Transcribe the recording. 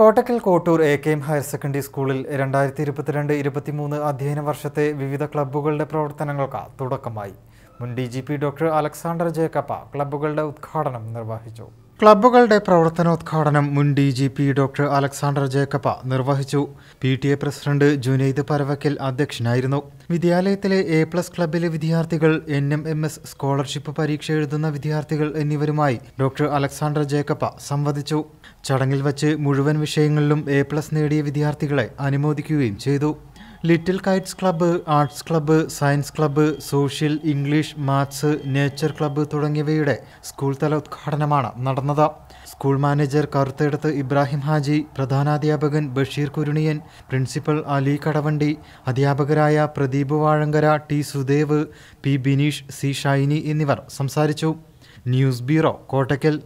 Kottakkal Kottur A K M higher secondary സ്കൂളിൽ രണ്ടായിരത്തി ഇരുപത്തിരണ്ട് മൂന്ന് അധ്യയന വർഷത്തെ വിവിധ ക്ലബ്ബുകളുടെ പ്രവർത്തനങ്ങൾക്ക് തുടക്കമായി മുൻ D G P doctor Alexander ജേക്കപ്പ ക്ലബ്ബുകളുടെ ഉദ്ഘാടനം നിർവഹിച്ചു ക്ലബ്ബുകളുടെ പ്രവർത്തനോദ്ഘാടനം മുൻ D G P doctor Alexander ജേക്കപ്പ നിർവഹിച്ചു P T A president Junaid Paravakkal അധ്യക്ഷനായിരുന്നു വിദ്യാലയത്തിലെ എ പ്ലസ് ക്ലബിലെ വിദ്യാർത്ഥികൾ N M M S scholarship പരീക്ഷ എഴുതുന്ന വിദ്യാർത്ഥികൾ എന്നിവരുമായി ഡോക്ടർ അലക്സാണ്ടർ ജേക്കപ്പ സംവദിച്ചു ചടങ്ങിൽ വച്ച് മുഴുവൻ വിഷയങ്ങളിലും എ പ്ലസ് നേടിയ വിദ്യാർത്ഥികളെ അനുമോദിക്കുകയും ചെയ്തു little kites club arts club science club social English maths nature club തുടങ്ങിയവയുടെ സ്കൂൾ തല ഉദ്ഘാടനമാണ് നടന്നത് സ്കൂൾ മാനേജർ കറുത്തെടുത്ത് ഇബ്രാഹിം ഹാജി പ്രധാനാധ്യാപകൻ ബഷീർ കുരുണിയൻ പ്രിൻസിപ്പൽ അലി കടവണ്ടി അധ്യാപകരായ Pradeep Vazhankara T Sudev P Bineesh C Shiny എന്നിവർ സംസാരിച്ചു ന്യൂസ് ബ്യൂറോ കോട്ടക്കൽ